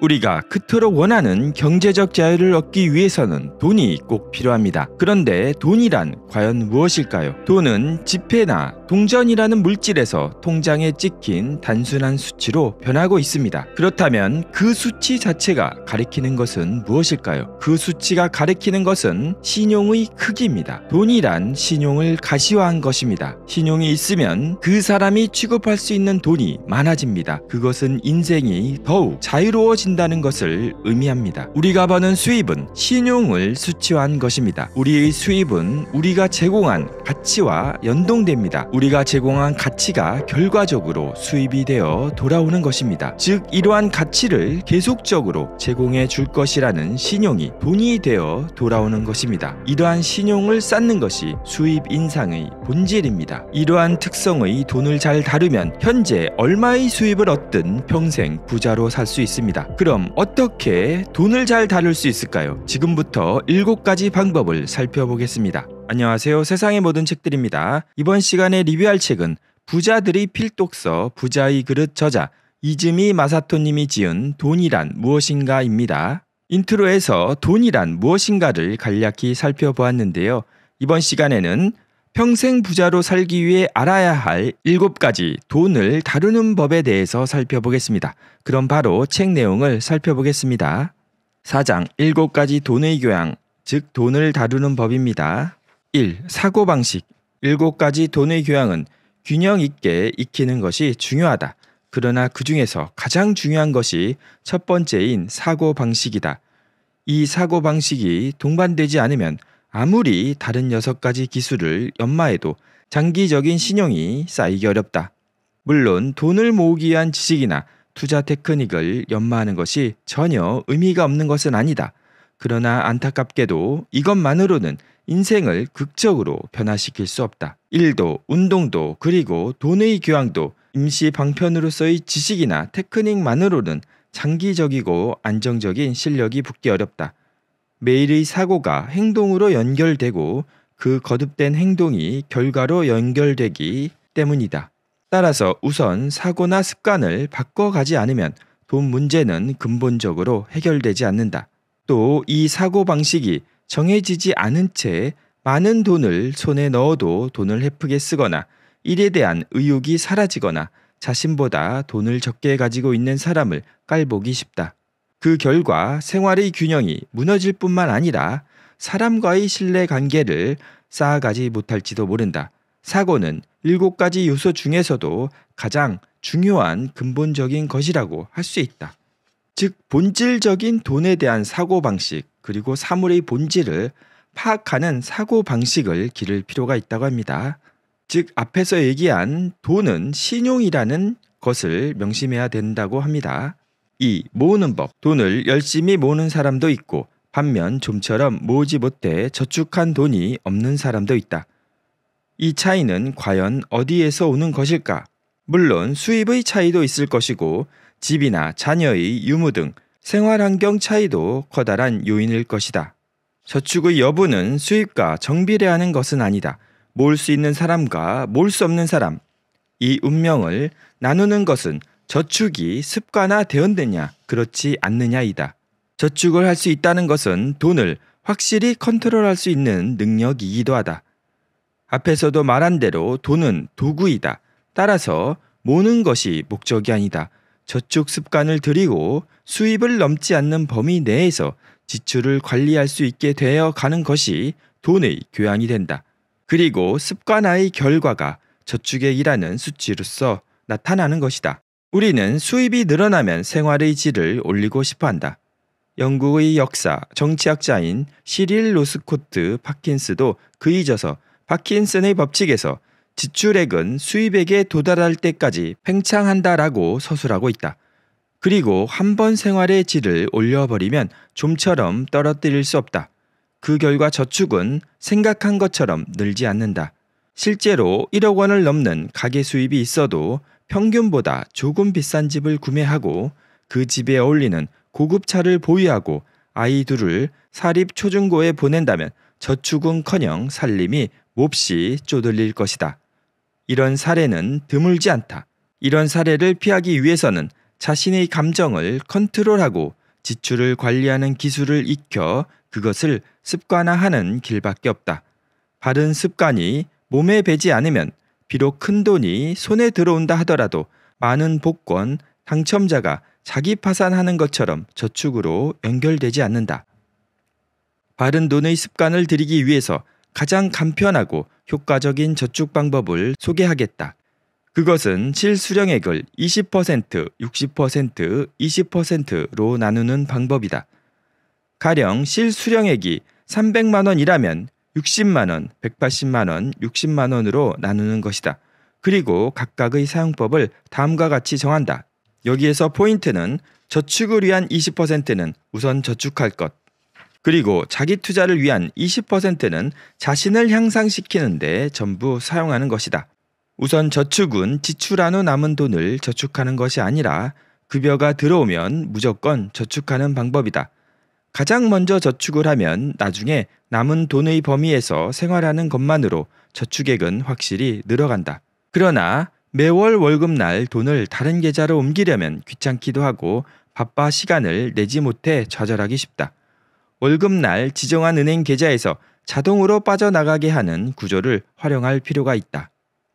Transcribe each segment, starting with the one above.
우리가 그토록 원하는 경제적 자유를 얻기 위해서는 돈이 꼭 필요합니다. 그런데 돈이란 과연 무엇일까요? 돈은 지폐나 동전이라는 물질에서 통장에 찍힌 단순한 수치로 변하고 있습니다. 그렇다면 그 수치 자체가 가리키는 것은 무엇일까요? 그 수치가 가리키는 것은 신용의 크기입니다. 돈이란 신용을 가시화한 것입니다. 신용이 있으면 그 사람이 취급할 수 있는 돈이 많아집니다. 그것은 인생이 더욱 자유로워진 쓴다는 것을 의미합니다. 우리가 버는 수입은 신용을 수치화한 것입니다. 우리의 수입은 우리가 제공한 가치와 연동됩니다. 우리가 제공한 가치가 결과적으로 수입이 되어 돌아오는 것입니다. 즉 이러한 가치를 계속적으로 제공해 줄 것이라는 신용이 돈이 되어 돌아오는 것입니다. 이러한 신용을 쌓는 것이 수입 인상의 본질입니다. 이러한 특성의 돈을 잘 다루면 현재 얼마의 수입을 얻든 평생 부자로 살 수 있습니다. 그럼 어떻게 돈을 잘 다룰 수 있을까요? 지금부터 7가지 방법을 살펴보겠습니다. 안녕하세요. 세상의 모든 책들입니다. 이번 시간에 리뷰할 책은 부자들이 필독서 부자의 그릇 저자 이즈미 마사토님이 지은 돈이란 무엇인가입니다. 인트로에서 돈이란 무엇인가를 간략히 살펴보았는데요. 이번 시간에는 평생 부자로 살기 위해 알아야 할7 가지 돈을 다루는 법에 대해서 살펴보겠습니다. 그럼 바로 책 내용을 살펴보겠습니다. 4장 7 가지 돈의 교양, 즉 돈을 다루는 법입니다. 1. 사고방식 7 가지 돈의 교양은 균형 있게 익히는 것이 중요하다. 그러나 그 중에서 가장 중요한 것이 첫 번째인 사고방식이다. 이 사고방식이 동반되지 않으면 아무리 다른 여섯 가지 기술을 연마해도 장기적인 신용이 쌓이기 어렵다. 물론 돈을 모으기 위한 지식이나 투자 테크닉을 연마하는 것이 전혀 의미가 없는 것은 아니다. 그러나 안타깝게도 이것만으로는 인생을 극적으로 변화시킬 수 없다. 일도, 운동도, 그리고 돈의 교양도 임시 방편으로서의 지식이나 테크닉만으로는 장기적이고 안정적인 실력이 붙기 어렵다. 매일의 사고가 행동으로 연결되고 그 거듭된 행동이 결과로 연결되기 때문이다. 따라서 우선 사고나 습관을 바꿔가지 않으면 돈 문제는 근본적으로 해결되지 않는다. 또 이 사고 방식이 정해지지 않은 채 많은 돈을 손에 넣어도 돈을 헤프게 쓰거나 일에 대한 의욕이 사라지거나 자신보다 돈을 적게 가지고 있는 사람을 깔보기 쉽다. 그 결과 생활의 균형이 무너질 뿐만 아니라 사람과의 신뢰 관계를 쌓아가지 못할지도 모른다. 사고는 일곱 가지 요소 중에서도 가장 중요한 근본적인 것이라고 할 수 있다. 즉, 본질적인 돈에 대한 사고방식, 그리고 사물의 본질을 파악하는 사고방식을 기를 필요가 있다고 합니다. 즉, 앞에서 얘기한 돈은 신용이라는 것을 명심해야 된다고 합니다. 2. 모으는 법. 돈을 열심히 모으는 사람도 있고 반면 좀처럼 모으지 못해 저축한 돈이 없는 사람도 있다. 이 차이는 과연 어디에서 오는 것일까? 물론 수입의 차이도 있을 것이고 집이나 자녀의 유무 등 생활 환경 차이도 커다란 요인일 것이다. 저축의 여부는 수입과 정비례하는 것은 아니다. 모을 수 있는 사람과 모을 수 없는 사람, 이 운명을 나누는 것은 저축이 습관화 되었느냐, 그렇지 않느냐이다. 저축을 할 수 있다는 것은 돈을 확실히 컨트롤할 수 있는 능력이기도 하다. 앞에서도 말한 대로 돈은 도구이다. 따라서 모는 것이 목적이 아니다. 저축 습관을 들이고 수입을 넘지 않는 범위 내에서 지출을 관리할 수 있게 되어 가는 것이 돈의 교양이 된다. 그리고 습관화의 결과가 저축액이라는 수치로서 나타나는 것이다. 우리는 수입이 늘어나면 생활의 질을 올리고 싶어 한다. 영국의 역사 정치학자인 시릴 로스코트 파킨스도 그 잊어서 파킨슨의 법칙에서 지출액은 수입액에 도달할 때까지 팽창한다라고 서술하고 있다. 그리고 한번 생활의 질을 올려버리면 좀처럼 떨어뜨릴 수 없다. 그 결과 저축은 생각한 것처럼 늘지 않는다. 실제로 1억 원을 넘는 가계 수입이 있어도 평균보다 조금 비싼 집을 구매하고 그 집에 어울리는 고급차를 보유하고 아이 둘을 사립 초중고에 보낸다면 저축은커녕 살림이 몹시 쪼들릴 것이다. 이런 사례는 드물지 않다. 이런 사례를 피하기 위해서는 자신의 감정을 컨트롤하고 지출을 관리하는 기술을 익혀 그것을 습관화하는 길밖에 없다. 바른 습관이 몸에 배지 않으면 비록 큰 돈이 손에 들어온다 하더라도 많은 복권 당첨자가 자기 파산하는 것처럼 저축으로 연결되지 않는다. 바른 돈의 습관을 들이기 위해서 가장 간편하고 효과적인 저축 방법을 소개하겠다. 그것은 실수령액을 20%, 60%, 20%로 나누는 방법이다. 가령 실수령액이 300만 원이라면 60만 원, 180만 원, 60만 원으로 나누는 것이다. 그리고 각각의 사용법을 다음과 같이 정한다. 여기에서 포인트는 저축을 위한 20%는 우선 저축할 것. 그리고 자기 투자를 위한 20%는 자신을 향상시키는데 전부 사용하는 것이다. 우선 저축은 지출한 후 남은 돈을 저축하는 것이 아니라 급여가 들어오면 무조건 저축하는 방법이다. 가장 먼저 저축을 하면 나중에 남은 돈의 범위에서 생활하는 것만으로 저축액은 확실히 늘어간다. 그러나 매월 월급날 돈을 다른 계좌로 옮기려면 귀찮기도 하고 바빠 시간을 내지 못해 좌절하기 쉽다. 월급날 지정한 은행 계좌에서 자동으로 빠져나가게 하는 구조를 활용할 필요가 있다.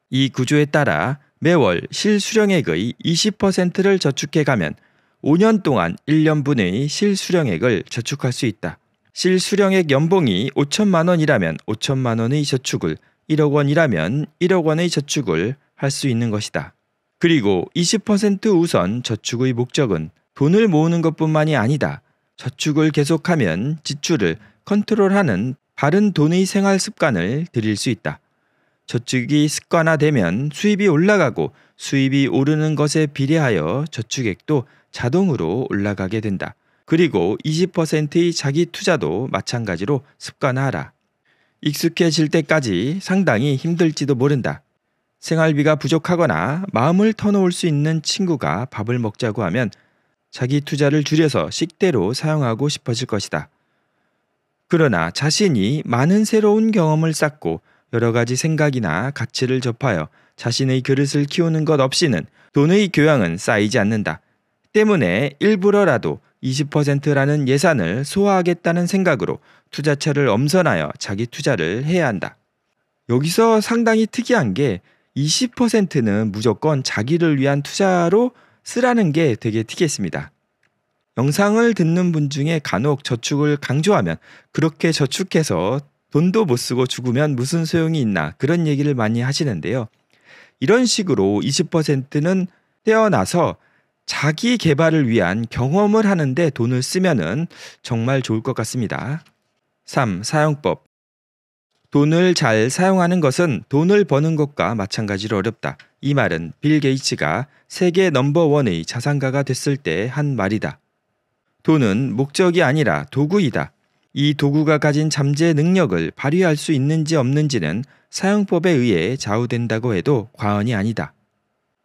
이 구조에 따라 매월 실수령액의 20%를 저축해 가면 5년 동안 1년분의 실수령액을 저축할 수 있다. 실수령액 연봉이 5천만 원이라면 5천만 원의 저축을 1억 원이라면 1억 원의 저축을 할 수 있는 것이다. 그리고 20% 우선 저축의 목적은 돈을 모으는 것뿐만이 아니다. 저축을 계속하면 지출을 컨트롤하는 바른 돈의 생활 습관을 들일 수 있다. 저축이 습관화되면 수입이 올라가고 수입이 오르는 것에 비례하여 저축액도 자동으로 올라가게 된다. 그리고 20%의 자기 투자도 마찬가지로 습관화하라. 익숙해질 때까지 상당히 힘들지도 모른다. 생활비가 부족하거나 마음을 터놓을 수 있는 친구가 밥을 먹자고 하면 자기 투자를 줄여서 식대로 사용하고 싶어질 것이다. 그러나 자신이 많은 새로운 경험을 쌓고 여러 가지 생각이나 가치를 접하여 자신의 그릇을 키우는 것 없이는 돈의 교양은 쌓이지 않는다. 때문에 일부러라도 20%라는 예산을 소화하겠다는 생각으로 투자처를 엄선하여 자기 투자를 해야 한다. 여기서 상당히 특이한 게 20%는 무조건 자기를 위한 투자로 쓰라는 게 되게 특이했습니다. 영상을 듣는 분 중에 간혹 저축을 강조하면 그렇게 저축해서 돈도 못 쓰고 죽으면 무슨 소용이 있나 그런 얘기를 많이 하시는데요. 이런 식으로 20%는 태어나서 자기 개발을 위한 경험을 하는데 돈을 쓰면은 정말 좋을 것 같습니다. 3. 사용법. 돈을 잘 사용하는 것은 돈을 버는 것과 마찬가지로 어렵다. 이 말은 빌 게이츠가 세계 넘버원의 자산가가 됐을 때 한 말이다. 돈은 목적이 아니라 도구이다. 이 도구가 가진 잠재 능력을 발휘할 수 있는지 없는지는 사용법에 의해 좌우된다고 해도 과언이 아니다.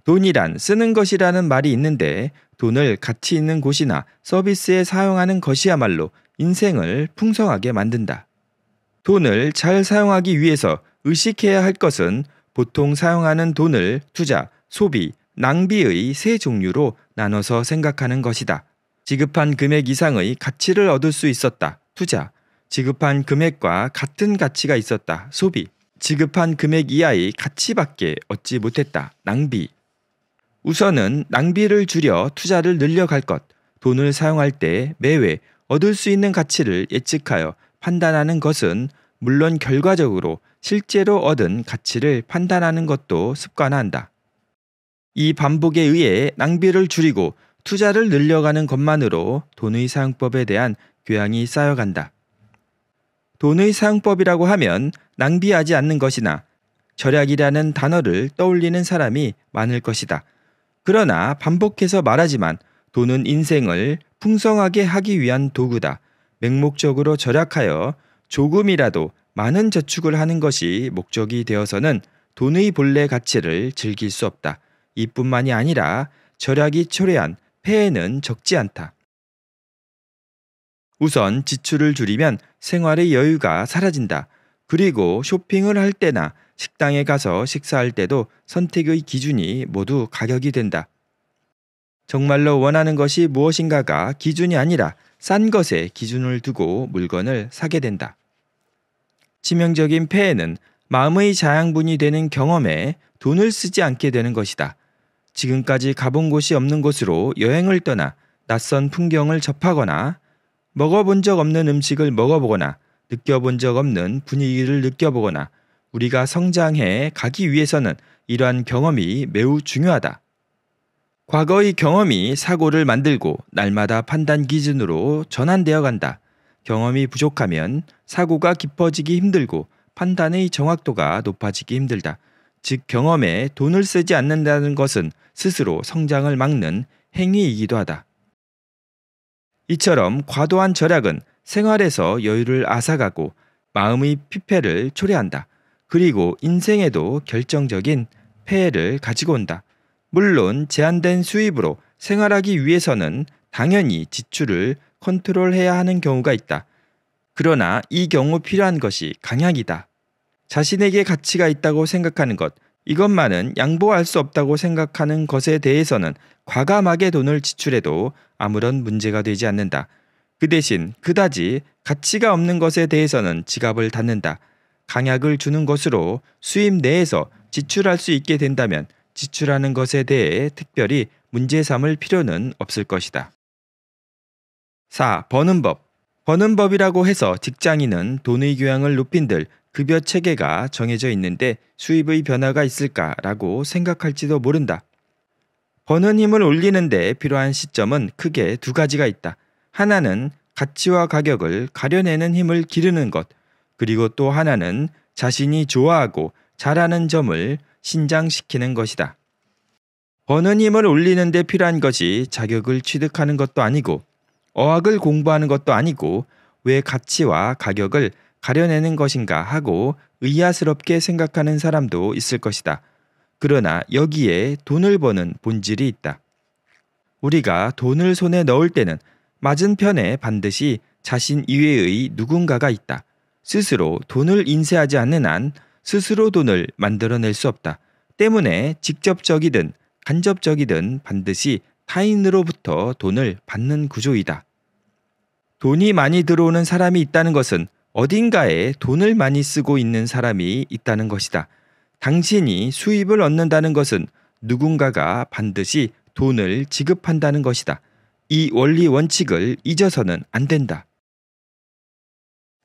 돈이란 쓰는 것이라는 말이 있는데 돈을 가치 있는 곳이나 서비스에 사용하는 것이야말로 인생을 풍성하게 만든다. 돈을 잘 사용하기 위해서 의식해야 할 것은 보통 사용하는 돈을 투자, 소비, 낭비의 세 종류로 나눠서 생각하는 것이다. 지급한 금액 이상의 가치를 얻을 수 있었다. 투자. 지급한 금액과 같은 가치가 있었다. 소비. 지급한 금액 이하의 가치밖에 얻지 못했다. 낭비. 우선은 낭비를 줄여 투자를 늘려갈 것, 돈을 사용할 때 매회 얻을 수 있는 가치를 예측하여 판단하는 것은 물론 결과적으로 실제로 얻은 가치를 판단하는 것도 습관화한다. 이 반복에 의해 낭비를 줄이고 투자를 늘려가는 것만으로 돈의 사용법에 대한 교양이 쌓여간다. 돈의 사용법이라고 하면 낭비하지 않는 것이나 절약이라는 단어를 떠올리는 사람이 많을 것이다. 그러나 반복해서 말하지만 돈은 인생을 풍성하게 하기 위한 도구다. 맹목적으로 절약하여 조금이라도 많은 저축을 하는 것이 목적이 되어서는 돈의 본래 가치를 즐길 수 없다. 이뿐만이 아니라 절약이 초래한 폐해는 적지 않다. 우선 지출을 줄이면 생활의 여유가 사라진다. 그리고 쇼핑을 할 때나 식당에 가서 식사할 때도 선택의 기준이 모두 가격이 된다. 정말로 원하는 것이 무엇인가가 기준이 아니라 싼 것에 기준을 두고 물건을 사게 된다. 치명적인 폐해는 마음의 자양분이 되는 경험에 돈을 쓰지 않게 되는 것이다. 지금까지 가본 곳이 없는 곳으로 여행을 떠나 낯선 풍경을 접하거나 먹어본 적 없는 음식을 먹어보거나 느껴본 적 없는 분위기를 느껴보거나 우리가 성장해 가기 위해서는 이러한 경험이 매우 중요하다. 과거의 경험이 사고를 만들고 날마다 판단 기준으로 전환되어 간다. 경험이 부족하면 사고가 깊어지기 힘들고 판단의 정확도가 높아지기 힘들다. 즉 경험에 돈을 쓰지 않는다는 것은 스스로 성장을 막는 행위이기도 하다. 이처럼 과도한 절약은 생활에서 여유를 앗아가고 마음의 피폐를 초래한다. 그리고 인생에도 결정적인 폐해를 가지고 온다. 물론 제한된 수입으로 생활하기 위해서는 당연히 지출을 컨트롤해야 하는 경우가 있다. 그러나 이 경우 필요한 것이 강약이다. 자신에게 가치가 있다고 생각하는 것, 이것만은 양보할 수 없다고 생각하는 것에 대해서는 과감하게 돈을 지출해도 아무런 문제가 되지 않는다. 그 대신 그다지 가치가 없는 것에 대해서는 지갑을 닫는다. 강약을 주는 것으로 수입 내에서 지출할 수 있게 된다면 지출하는 것에 대해 특별히 문제 삼을 필요는 없을 것이다. 4. 버는 법. 버는 법이라고 해서 직장인은 돈의 교양을 높인들 급여 체계가 정해져 있는데 수입의 변화가 있을까라고 생각할지도 모른다. 버는 힘을 올리는데 필요한 시점은 크게 두 가지가 있다. 하나는 가치와 가격을 가려내는 힘을 기르는 것, 그리고 또 하나는 자신이 좋아하고 잘하는 점을 신장시키는 것이다. 버는 님을 올리는 데 필요한 것이 자격을 취득하는 것도 아니고 어학을 공부하는 것도 아니고 왜 가치와 가격을 가려내는 것인가 하고 의아스럽게 생각하는 사람도 있을 것이다. 그러나 여기에 돈을 버는 본질이 있다. 우리가 돈을 손에 넣을 때는 맞은편에 반드시 자신 이외의 누군가가 있다. 스스로 돈을 인쇄하지 않는 한 스스로 돈을 만들어낼 수 없다. 때문에 직접적이든 간접적이든 반드시 타인으로부터 돈을 받는 구조이다. 돈이 많이 들어오는 사람이 있다는 것은 어딘가에 돈을 많이 쓰고 있는 사람이 있다는 것이다. 당신이 수입을 얻는다는 것은 누군가가 반드시 돈을 지급한다는 것이다. 이 원리 원칙을 잊어서는 안 된다.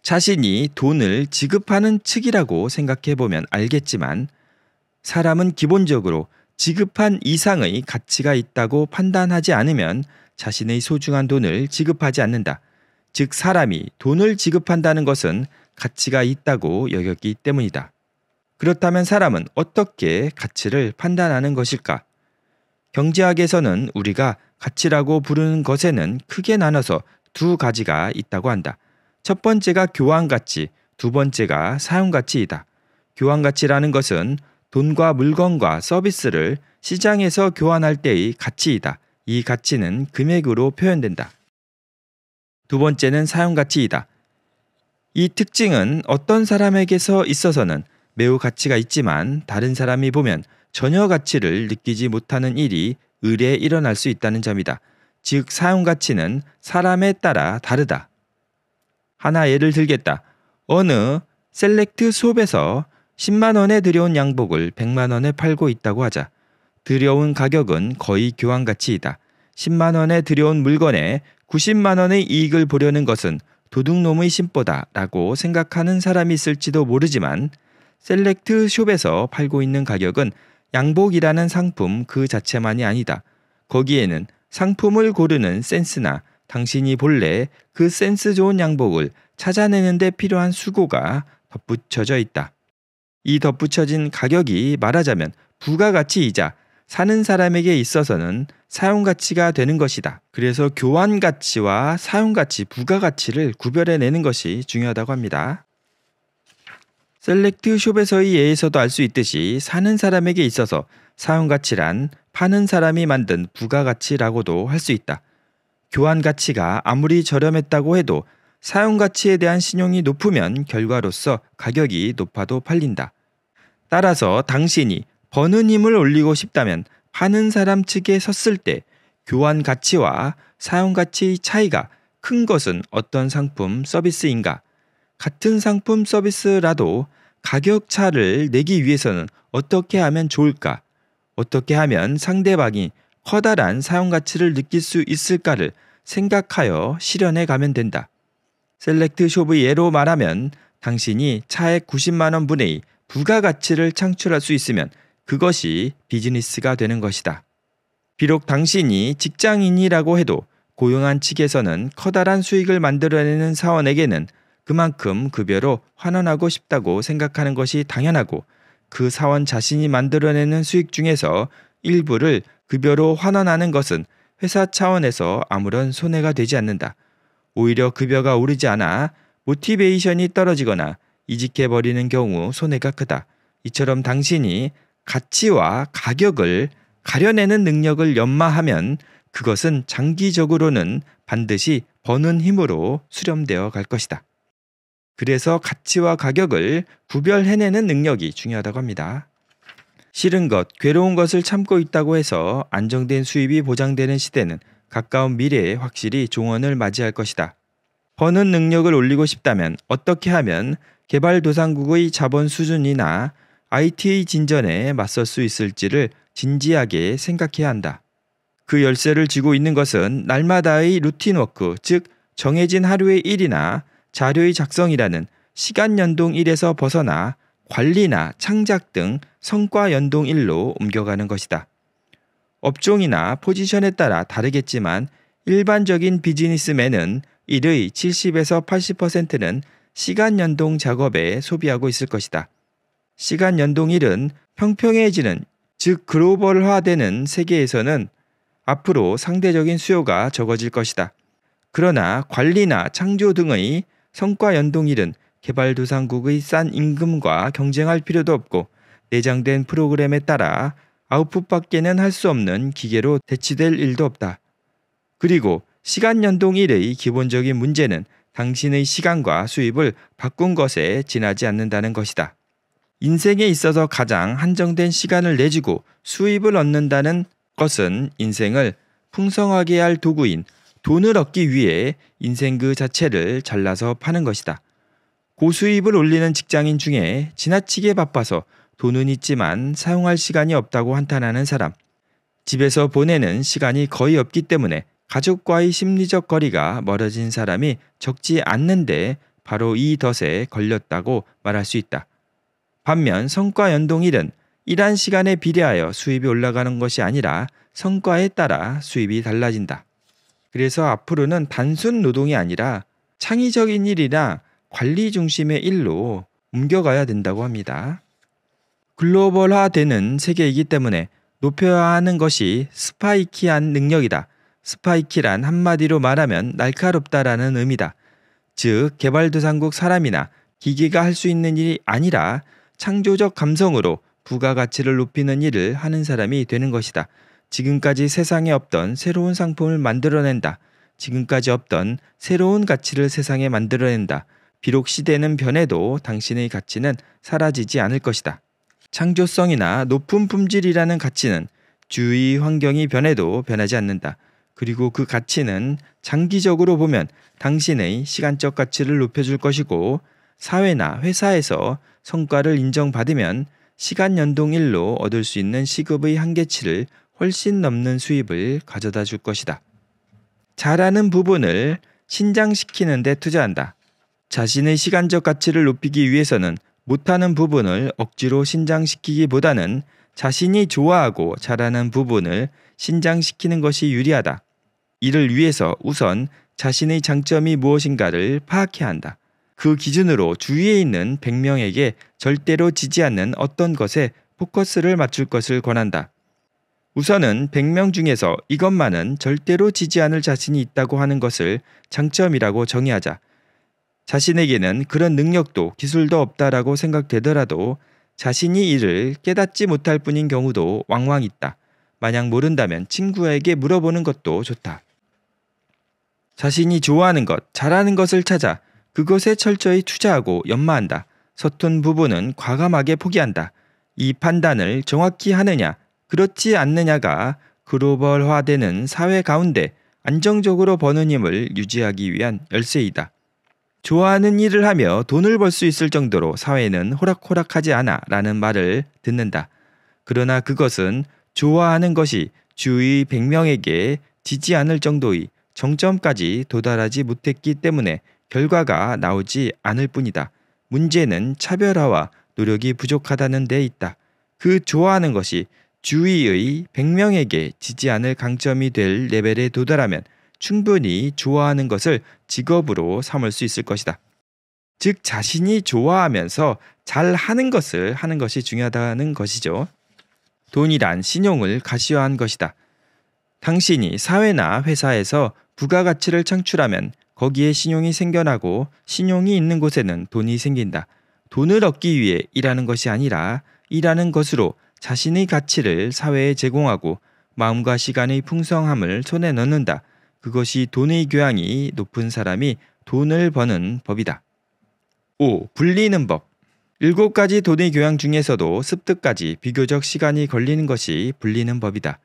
자신이 돈을 지급하는 측이라고 생각해 보면 알겠지만 사람은 기본적으로 지급한 이상의 가치가 있다고 판단하지 않으면 자신의 소중한 돈을 지급하지 않는다. 즉 사람이 돈을 지급한다는 것은 가치가 있다고 여겼기 때문이다. 그렇다면 사람은 어떻게 가치를 판단하는 것일까? 경제학에서는 우리가 가치라고 부르는 것에는 크게 나눠서 두 가지가 있다고 한다. 첫 번째가 교환 가치, 두 번째가 사용 가치이다. 교환 가치라는 것은 돈과 물건과 서비스를 시장에서 교환할 때의 가치이다. 이 가치는 금액으로 표현된다. 두 번째는 사용 가치이다. 이 특징은 어떤 사람에게서 있어서는 매우 가치가 있지만 다른 사람이 보면 전혀 가치를 느끼지 못하는 일이 의뢰에 일어날 수 있다는 점이다. 즉 사용 가치는 사람에 따라 다르다. 하나 예를 들겠다. 어느 셀렉트 숍에서 10만 원에 들여온 양복을 100만 원에 팔고 있다고 하자. 들여온 가격은 거의 교환 가치이다. 10만 원에 들여온 물건에 90만 원의 이익을 보려는 것은 도둑놈의 심보다라고 생각하는 사람이 있을지도 모르지만 셀렉트 숍에서 팔고 있는 가격은 양복이라는 상품 그 자체만이 아니다. 거기에는 상품을 고르는 센스나 당신이 본래 그 센스 좋은 양복을 찾아내는데 필요한 수고가 덧붙여져 있다. 이 덧붙여진 가격이 말하자면 부가가치이자 사는 사람에게 있어서는 사용가치가 되는 것이다. 그래서 교환가치와 사용가치, 부가가치를 구별해내는 것이 중요하다고 합니다. 셀렉트 숍에서의 예에서도 알 수 있듯이 사는 사람에게 있어서 사용가치란 파는 사람이 만든 부가가치라고도 할 수 있다. 교환 가치가 아무리 저렴했다고 해도 사용 가치에 대한 신용이 높으면 결과로서 가격이 높아도 팔린다. 따라서 당신이 버는 힘을 올리고 싶다면 파는 사람 측에 섰을 때 교환 가치와 사용 가치의 차이가 큰 것은 어떤 상품 서비스인가? 같은 상품 서비스라도 가격 차를 내기 위해서는 어떻게 하면 좋을까? 어떻게 하면 상대방이 커다란 사용 가치를 느낄 수 있을까를 생각하여 실현해 가면 된다. 셀렉트 숍의 예로 말하면 당신이 차액 90만 원분의 부가가치를 창출할 수 있으면 그것이 비즈니스가 되는 것이다. 비록 당신이 직장인이라고 해도 고용한 측에서는 커다란 수익을 만들어내는 사원에게는 그만큼 급여로 환원하고 싶다고 생각하는 것이 당연하고 그 사원 자신이 만들어내는 수익 중에서 일부를 급여로 환원하는 것은 회사 차원에서 아무런 손해가 되지 않는다. 오히려 급여가 오르지 않아 모티베이션이 떨어지거나 이직해버리는 경우 손해가 크다. 이처럼 당신이 가치와 가격을 가려내는 능력을 연마하면 그것은 장기적으로는 반드시 버는 힘으로 수렴되어 갈 것이다. 그래서 가치와 가격을 구별해내는 능력이 중요하다고 합니다. 싫은 것, 괴로운 것을 참고 있다고 해서 안정된 수입이 보장되는 시대는 가까운 미래에 확실히 종언을 맞이할 것이다. 버는 능력을 올리고 싶다면 어떻게 하면 개발도상국의 자본 수준이나 ITA 진전에 맞설 수 있을지를 진지하게 생각해야 한다. 그 열쇠를 쥐고 있는 것은 날마다의 루틴워크, 즉 정해진 하루의 일이나 자료의 작성이라는 시간 연동 일에서 벗어나 관리나 창작 등 성과 연동일로 옮겨가는 것이다. 업종이나 포지션에 따라 다르겠지만 일반적인 비즈니스맨은 일의 70에서 80%는 시간 연동 작업에 소비하고 있을 것이다. 시간 연동일은 평평해지는 즉 글로벌화되는 세계에서는 앞으로 상대적인 수요가 적어질 것이다. 그러나 관리나 창조 등의 성과 연동일은 개발도상국의 싼 임금과 경쟁할 필요도 없고 내장된 프로그램에 따라 아웃풋밖에는 할 수 없는 기계로 대치될 일도 없다. 그리고 시간 연동 일의 기본적인 문제는 당신의 시간과 수입을 바꾼 것에 지나지 않는다는 것이다. 인생에 있어서 가장 한정된 시간을 내주고 수입을 얻는다는 것은 인생을 풍성하게 할 도구인 돈을 얻기 위해 인생 그 자체를 잘라서 파는 것이다. 고수입을 올리는 직장인 중에 지나치게 바빠서 돈은 있지만 사용할 시간이 없다고 한탄하는 사람. 집에서 보내는 시간이 거의 없기 때문에 가족과의 심리적 거리가 멀어진 사람이 적지 않는데 바로 이 덫에 걸렸다고 말할 수 있다. 반면 성과 연동일은 일한 시간에 비례하여 수입이 올라가는 것이 아니라 성과에 따라 수입이 달라진다. 그래서 앞으로는 단순 노동이 아니라 창의적인 일이나 관리 중심의 일로 옮겨가야 된다고 합니다. 글로벌화되는 세계이기 때문에 높여야 하는 것이 스파이키한 능력이다. 스파이키란 한마디로 말하면 날카롭다라는 의미다. 즉, 개발도상국 사람이나 기계가할 수 있는 일이 아니라 창조적 감성으로 부가가치를 높이는 일을 하는 사람이 되는 것이다. 지금까지 세상에 없던 새로운 상품을 만들어낸다. 지금까지 없던 새로운 가치를 세상에 만들어낸다. 비록 시대는 변해도 당신의 가치는 사라지지 않을 것이다. 창조성이나 높은 품질이라는 가치는 주위 환경이 변해도 변하지 않는다. 그리고 그 가치는 장기적으로 보면 당신의 시간적 가치를 높여줄 것이고 사회나 회사에서 성과를 인정받으면 시간 연동 일로 얻을 수 있는 시급의 한계치를 훨씬 넘는 수입을 가져다 줄 것이다. 잘하는 부분을 신장시키는 데 투자한다. 자신의 시간적 가치를 높이기 위해서는 못하는 부분을 억지로 신장시키기보다는 자신이 좋아하고 잘하는 부분을 신장시키는 것이 유리하다. 이를 위해서 우선 자신의 장점이 무엇인가를 파악해야 한다. 그 기준으로 주위에 있는 100명에게 절대로 지지 않는 어떤 것에 포커스를 맞출 것을 권한다. 우선은 100명 중에서 이것만은 절대로 지지 않을 자신이 있다고 하는 것을 장점이라고 정의하자. 자신에게는 그런 능력도 기술도 없다라고 생각되더라도 자신이 이를 깨닫지 못할 뿐인 경우도 왕왕 있다. 만약 모른다면 친구에게 물어보는 것도 좋다. 자신이 좋아하는 것, 잘하는 것을 찾아 그것에 철저히 투자하고 연마한다. 서툰 부부는 과감하게 포기한다. 이 판단을 정확히 하느냐, 그렇지 않느냐가 글로벌화되는 사회 가운데 안정적으로 버는 힘을 유지하기 위한 열쇠이다. 좋아하는 일을 하며 돈을 벌 수 있을 정도로 사회는 호락호락하지 않아 라는 말을 듣는다. 그러나 그것은 좋아하는 것이 주위 100명에게 지지 않을 정도의 정점까지 도달하지 못했기 때문에 결과가 나오지 않을 뿐이다. 문제는 차별화와 노력이 부족하다는 데 있다. 그 좋아하는 것이 주위의 100명에게 지지 않을 강점이 될 레벨에 도달하면 충분히 좋아하는 것을 직업으로 삼을 수 있을 것이다. 즉 자신이 좋아하면서 잘 하는 것을 하는 것이 중요하다는 것이죠. 돈이란 신용을 가시화한 것이다. 당신이 사회나 회사에서 부가가치를 창출하면 거기에 신용이 생겨나고 신용이 있는 곳에는 돈이 생긴다. 돈을 얻기 위해 일하는 것이 아니라 일하는 것으로 자신의 가치를 사회에 제공하고 마음과 시간의 풍성함을 손에 넣는다. 그것이 돈의 교양이 높은 사람이 돈을 버는 법이다. 5. 불리는 법. 일곱 가지 돈의 교양 중에서도 습득까지 비교적 시간이 걸리는 것이 불리는 법이다.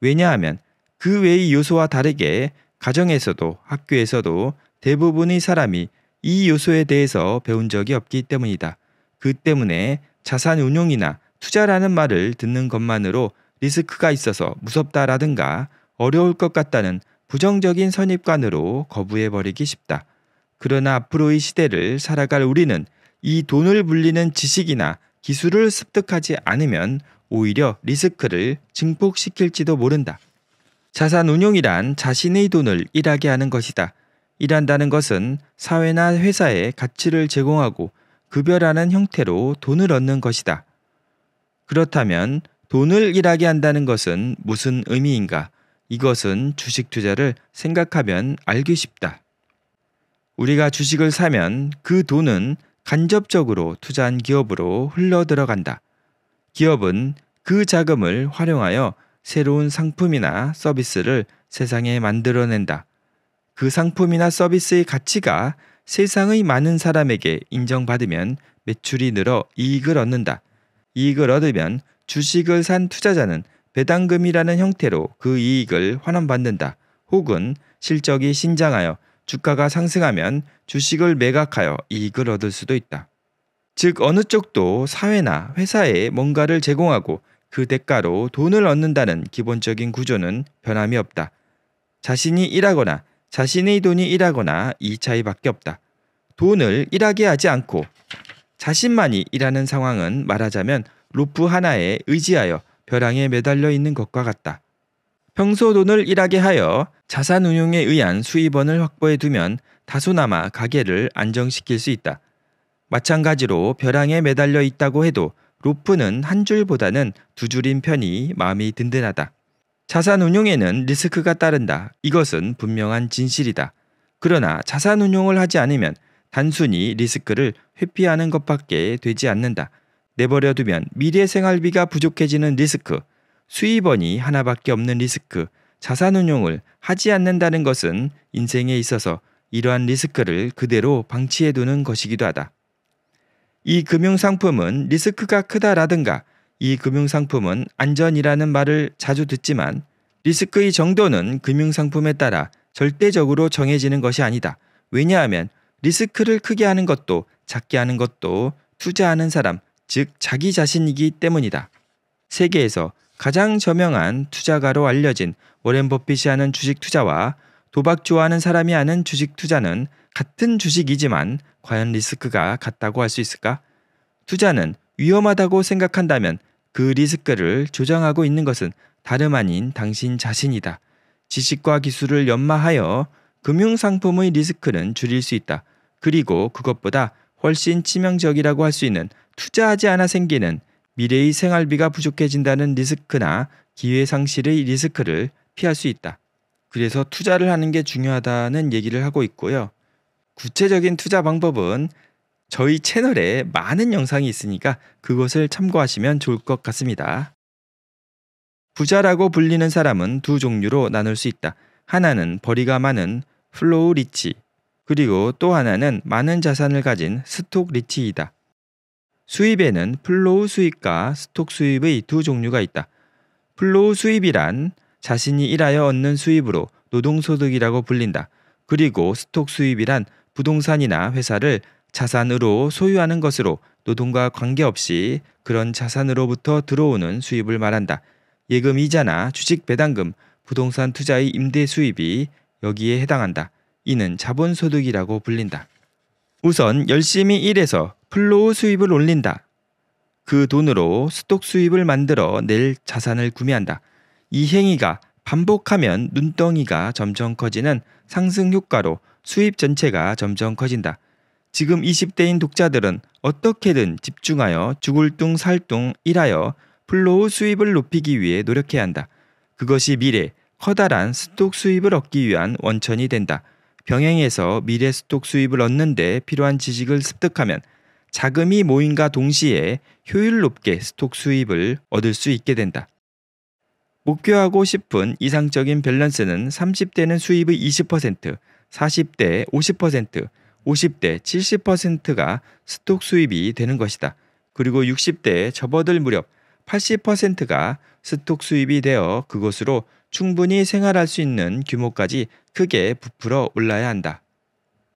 왜냐하면 그 외의 요소와 다르게 가정에서도 학교에서도 대부분의 사람이 이 요소에 대해서 배운 적이 없기 때문이다. 그 때문에 자산 운용이나 투자라는 말을 듣는 것만으로 리스크가 있어서 무섭다라든가 어려울 것 같다는 부정적인 선입관으로 거부해버리기 쉽다. 그러나 앞으로의 시대를 살아갈 우리는 이 돈을 불리는 지식이나 기술을 습득하지 않으면 오히려 리스크를 증폭시킬지도 모른다. 자산 운용이란 자신의 돈을 일하게 하는 것이다. 일한다는 것은 사회나 회사에 가치를 제공하고 급여라는 형태로 돈을 얻는 것이다. 그렇다면 돈을 일하게 한다는 것은 무슨 의미인가? 이것은 주식 투자를 생각하면 알기 쉽다. 우리가 주식을 사면 그 돈은 간접적으로 투자한 기업으로 흘러 들어간다. 기업은 그 자금을 활용하여 새로운 상품이나 서비스를 세상에 만들어낸다. 그 상품이나 서비스의 가치가 세상의 많은 사람에게 인정받으면 매출이 늘어 이익을 얻는다. 이익을 얻으면 주식을 산 투자자는 배당금이라는 형태로 그 이익을 환원받는다. 혹은 실적이 신장하여 주가가 상승하면 주식을 매각하여 이익을 얻을 수도 있다. 즉 어느 쪽도 사회나 회사에 뭔가를 제공하고 그 대가로 돈을 얻는다는 기본적인 구조는 변함이 없다. 자신이 일하거나 자신의 돈이 일하거나 이 차이밖에 없다. 돈을 일하게 하지 않고 자신만이 일하는 상황은 말하자면 로프 하나에 의지하여 벼랑에 매달려 있는 것과 같다. 평소 돈을 일하게 하여 자산 운용에 의한 수입원을 확보해 두면 다소나마 가게를 안정시킬 수 있다. 마찬가지로 벼랑에 매달려 있다고 해도 로프는 한 줄보다는 두 줄인 편이 마음이 든든하다. 자산 운용에는 리스크가 따른다. 이것은 분명한 진실이다. 그러나 자산 운용을 하지 않으면 단순히 리스크를 회피하는 것밖에 되지 않는다. 내버려 두면 미래 생활비가 부족해지는 리스크, 수입원이 하나밖에 없는 리스크, 자산 운용을 하지 않는다는 것은 인생에 있어서 이러한 리스크를 그대로 방치해 두는 것이기도 하다. 이 금융상품은 리스크가 크다라든가 이 금융상품은 안전이라는 말을 자주 듣지만 리스크의 정도는 금융상품에 따라 절대적으로 정해지는 것이 아니다. 왜냐하면 리스크를 크게 하는 것도 작게 하는 것도 투자하는 사람, 즉 자기 자신이기 때문이다. 세계에서 가장 저명한 투자가로 알려진 워렌 버핏이 하는 주식 투자와 도박 좋아하는 사람이 하는 주식 투자는 같은 주식이지만 과연 리스크가 같다고 할 수 있을까? 투자는 위험하다고 생각한다면 그 리스크를 조장하고 있는 것은 다름 아닌 당신 자신이다. 지식과 기술을 연마하여 금융상품의 리스크는 줄일 수 있다. 그리고 그것보다 훨씬 치명적이라고 할 수 있는 투자하지 않아 생기는 미래의 생활비가 부족해진다는 리스크나 기회 상실의 리스크를 피할 수 있다. 그래서 투자를 하는 게 중요하다는 얘기를 하고 있고요. 구체적인 투자 방법은 저희 채널에 많은 영상이 있으니까 그것을 참고하시면 좋을 것 같습니다. 부자라고 불리는 사람은 두 종류로 나눌 수 있다. 하나는 벌이가 많은 플로우 리치, 그리고 또 하나는 많은 자산을 가진 스톡 리치이다. 수입에는 플로우 수입과 스톡 수입의 두 종류가 있다. 플로우 수입이란 자신이 일하여 얻는 수입으로 노동소득이라고 불린다. 그리고 스톡 수입이란 부동산이나 회사를 자산으로 소유하는 것으로 노동과 관계없이 그런 자산으로부터 들어오는 수입을 말한다. 예금 이자나 주식 배당금, 부동산 투자의 임대 수입이 여기에 해당한다. 이는 자본소득이라고 불린다. 우선 열심히 일해서 플로우 수입을 올린다. 그 돈으로 스톡 수입을 만들어 낼 자산을 구매한다. 이 행위가 반복하면 눈덩이가 점점 커지는 상승 효과로 수입 전체가 점점 커진다. 지금 20대인 독자들은 어떻게든 집중하여 죽을 둥살둥 일하여 플로우 수입을 높이기 위해 노력해야 한다. 그것이 미래 커다란 스톡 수입을 얻기 위한 원천이 된다. 병행해서 미래 스톡 수입을 얻는 데 필요한 지식을 습득하면 자금이 모임과 동시에 효율 높게 스톡 수입을 얻을 수 있게 된다. 목표하고 싶은 이상적인 밸런스는 30대는 수입의 20%, 40대 50%, 50대 70%가 스톡 수입이 되는 것이다. 그리고 60대에 접어들 무렵 80%가 스톡 수입이 되어 그것으로 충분히 생활할 수 있는 규모까지 크게 부풀어 올라야 한다.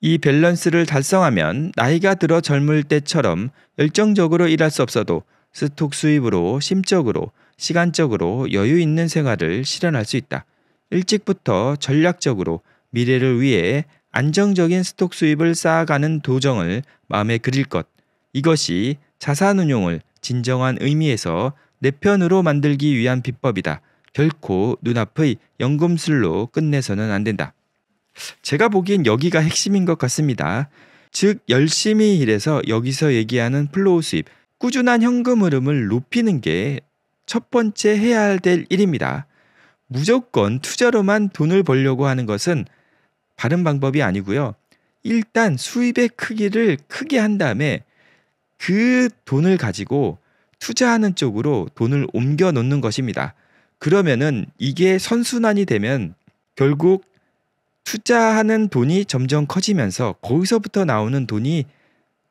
이 밸런스를 달성하면 나이가 들어 젊을 때처럼 열정적으로 일할 수 없어도 스톡 수입으로 심적으로 시간적으로 여유 있는 생활을 실현할 수 있다. 일찍부터 전략적으로 미래를 위해 안정적인 스톡 수입을 쌓아가는 도정을 마음에 그릴 것. 이것이 자산 운용을 진정한 의미에서 내 편으로 만들기 위한 비법이다. 결코 눈앞의 연금술로 끝내서는 안 된다. 제가 보기엔 여기가 핵심인 것 같습니다. 즉 열심히 일해서 여기서 얘기하는 플로우 수입, 꾸준한 현금 흐름을 높이는 게 첫 번째 해야 될 일입니다. 무조건 투자로만 돈을 벌려고 하는 것은 바른 방법이 아니고요. 일단 수입의 크기를 크게 한 다음에 그 돈을 가지고 투자하는 쪽으로 돈을 옮겨 놓는 것입니다. 그러면은 이게 선순환이 되면 결국 투자하는 돈이 점점 커지면서 거기서부터 나오는 돈이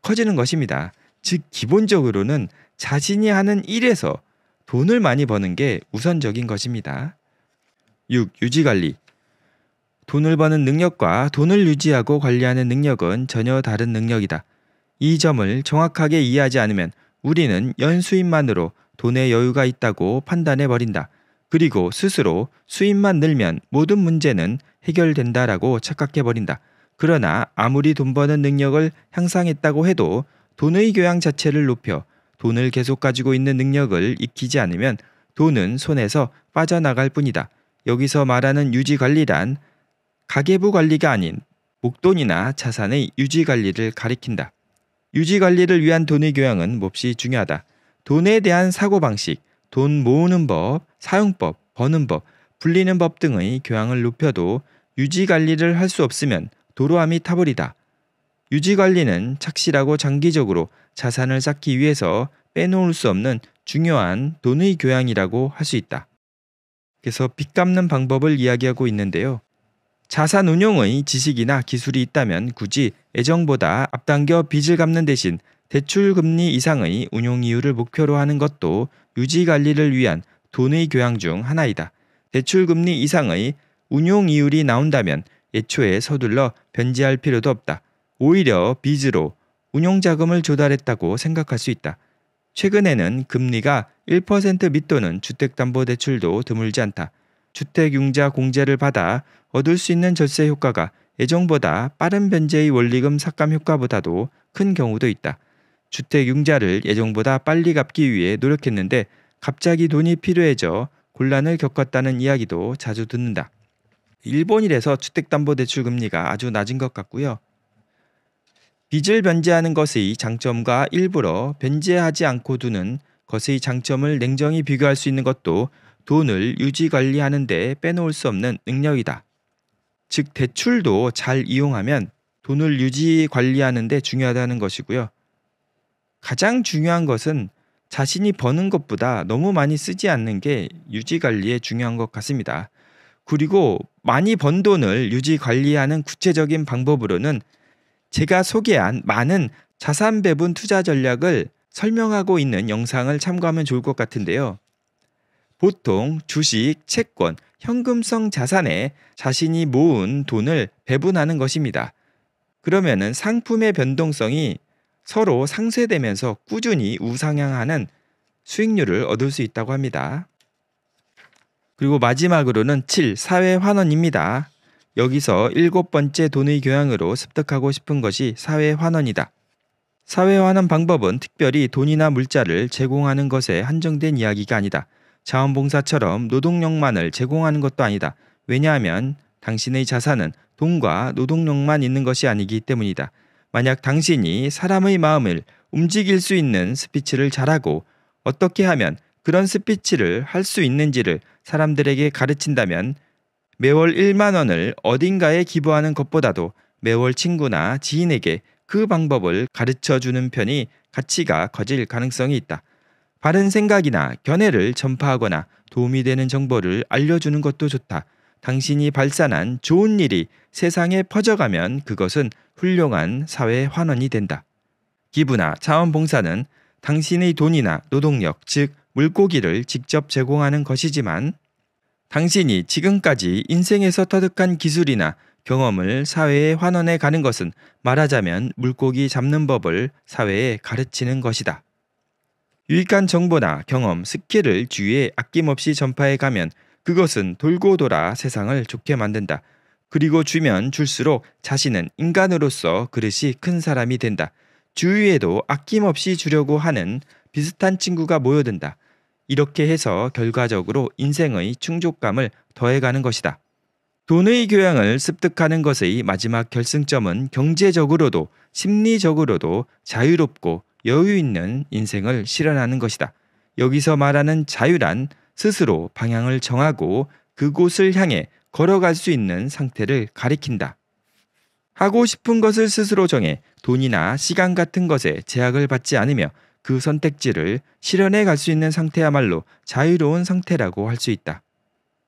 커지는 것입니다. 즉 기본적으로는 자신이 하는 일에서 돈을 많이 버는 게 우선적인 것입니다. 6. 유지 관리. 돈을 버는 능력과 돈을 유지하고 관리하는 능력은 전혀 다른 능력이다. 이 점을 정확하게 이해하지 않으면 우리는 연수인만으로 돈의 여유가 있다고 판단해 버린다. 그리고 스스로 수입만 늘면 모든 문제는 해결된다라고 착각해버린다. 그러나 아무리 돈 버는 능력을 향상했다고 해도 돈의 교양 자체를 높여 돈을 계속 가지고 있는 능력을 익히지 않으면 돈은 손에서 빠져나갈 뿐이다. 여기서 말하는 유지 관리란 가계부 관리가 아닌 목돈이나 자산의 유지 관리를 가리킨다. 유지 관리를 위한 돈의 교양은 몹시 중요하다. 돈에 대한 사고방식, 돈 모으는 법, 사용법, 버는법, 불리는 법 등의 교양을 높여도 유지관리를 할 수 없으면 도로함이 타버리다. 유지관리는 착실하고 장기적으로 자산을 쌓기 위해서 빼놓을 수 없는 중요한 돈의 교양이라고 할 수 있다. 그래서 빚 갚는 방법을 이야기하고 있는데요. 자산 운용의 지식이나 기술이 있다면 굳이 애정보다 앞당겨 빚을 갚는 대신 대출 금리 이상의 운용 이유를 목표로 하는 것도 유지 관리를 위한 돈의 교양 중 하나이다. 대출금리 이상의 운용이율이 나온다면 애초에 서둘러 변제할 필요도 없다. 오히려 빚으로 운용자금을 조달했다고 생각할 수 있다. 최근에는 금리가 1% 밑도는 주택담보대출도 드물지 않다. 주택융자 공제를 받아 얻을 수 있는 절세 효과가 예정보다 빠른 변제의 원리금 삭감 효과보다도 큰 경우도 있다. 주택융자를 예정보다 빨리 갚기 위해 노력했는데 갑자기 돈이 필요해져 곤란을 겪었다는 이야기도 자주 듣는다. 일본이래서 주택담보대출 금리가 아주 낮은 것 같고요. 빚을 변제하는 것의 장점과 일부러 변제하지 않고 두는 것의 장점을 냉정히 비교할 수 있는 것도 돈을 유지 관리하는 데 빼놓을 수 없는 능력이다. 즉 대출도 잘 이용하면 돈을 유지 관리하는 데 중요하다는 것이고요. 가장 중요한 것은 자신이 버는 것보다 너무 많이 쓰지 않는 게 유지 관리에 중요한 것 같습니다. 그리고 많이 번 돈을 유지 관리하는 구체적인 방법으로는 제가 소개한 많은 자산 배분 투자 전략을 설명하고 있는 영상을 참고하면 좋을 것 같은데요. 보통 주식, 채권, 현금성 자산에 자신이 모은 돈을 배분하는 것입니다. 그러면 상품의 변동성이 서로 상쇄되면서 꾸준히 우상향하는 수익률을 얻을 수 있다고 합니다. 그리고 마지막으로는 7. 사회 환원입니다. 여기서 일곱 번째 돈의 교양으로 습득하고 싶은 것이 사회 환원이다. 사회 환원 방법은 특별히 돈이나 물자를 제공하는 것에 한정된 이야기가 아니다. 자원봉사처럼 노동력만을 제공하는 것도 아니다. 왜냐하면 당신의 자산은 돈과 노동력만 있는 것이 아니기 때문이다. 만약 당신이 사람의 마음을 움직일 수 있는 스피치를 잘하고 어떻게 하면 그런 스피치를 할 수 있는지를 사람들에게 가르친다면 매월 1만 원을 어딘가에 기부하는 것보다도 매월 친구나 지인에게 그 방법을 가르쳐 주는 편이 가치가 커질 가능성이 있다. 바른 생각이나 견해를 전파하거나 도움이 되는 정보를 알려주는 것도 좋다. 당신이 발산한 좋은 일이 세상에 퍼져가면 그것은 훌륭한 사회의 환원이 된다. 기부나 자원봉사는 당신의 돈이나 노동력, 즉 물고기를 직접 제공하는 것이지만 당신이 지금까지 인생에서 터득한 기술이나 경험을 사회에 환원해 가는 것은 말하자면 물고기 잡는 법을 사회에 가르치는 것이다. 유익한 정보나 경험, 스킬을 주위에 아낌없이 전파해 가면 그것은 돌고 돌아 세상을 좋게 만든다. 그리고 주면 줄수록 자신은 인간으로서 그릇이 큰 사람이 된다. 주위에도 아낌없이 주려고 하는 비슷한 친구가 모여든다. 이렇게 해서 결과적으로 인생의 충족감을 더해가는 것이다. 돈의 교양을 습득하는 것의 마지막 결승점은 경제적으로도 심리적으로도 자유롭고 여유 있는 인생을 실현하는 것이다. 여기서 말하는 자유란 스스로 방향을 정하고 그곳을 향해 걸어갈 수 있는 상태를 가리킨다. 하고 싶은 것을 스스로 정해 돈이나 시간 같은 것에 제약을 받지 않으며 그 선택지를 실현해 갈 수 있는 상태야말로 자유로운 상태라고 할 수 있다.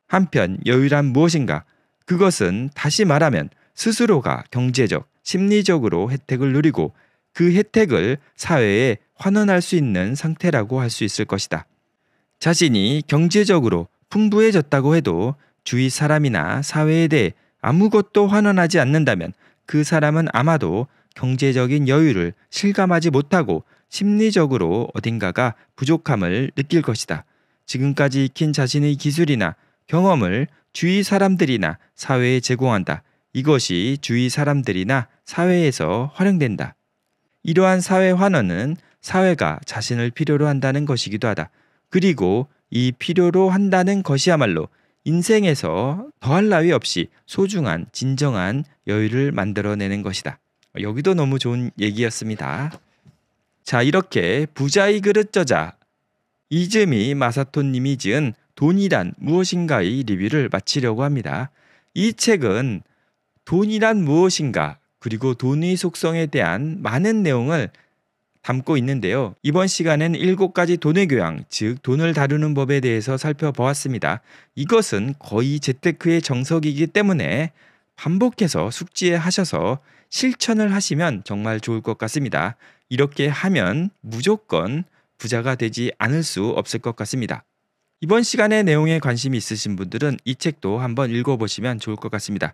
한편 여유란 무엇인가? 그것은 다시 말하면 스스로가 경제적, 심리적으로 혜택을 누리고 그 혜택을 사회에 환원할 수 있는 상태라고 할 수 있을 것이다. 자신이 경제적으로 풍부해졌다고 해도 주위 사람이나 사회에 대해 아무것도 환원하지 않는다면 그 사람은 아마도 경제적인 여유를 실감하지 못하고 심리적으로 어딘가가 부족함을 느낄 것이다. 지금까지 익힌 자신의 기술이나 경험을 주위 사람들이나 사회에 제공한다. 이것이 주위 사람들이나 사회에서 활용된다. 이러한 사회 환원은 사회가 자신을 필요로 한다는 것이기도 하다. 그리고 이 필요로 한다는 것이야말로 인생에서 더할 나위 없이 소중한 진정한 여유를 만들어내는 것이다. 여기도 너무 좋은 얘기였습니다. 자, 이렇게 부자의 그릇 저자 이즈미 마사토님이 지은 돈이란 무엇인가의 리뷰를 마치려고 합니다. 이 책은 돈이란 무엇인가 그리고 돈의 속성에 대한 많은 내용을 담고 있는데요. 이번 시간엔 7가지 돈의 교양, 즉 돈을 다루는 법에 대해서 살펴보았습니다. 이것은 거의 재테크의 정석이기 때문에 반복해서 숙지하셔서 실천을 하시면 정말 좋을 것 같습니다. 이렇게 하면 무조건 부자가 되지 않을 수 없을 것 같습니다. 이번 시간의 내용에 관심이 있으신 분들은 이 책도 한번 읽어보시면 좋을 것 같습니다.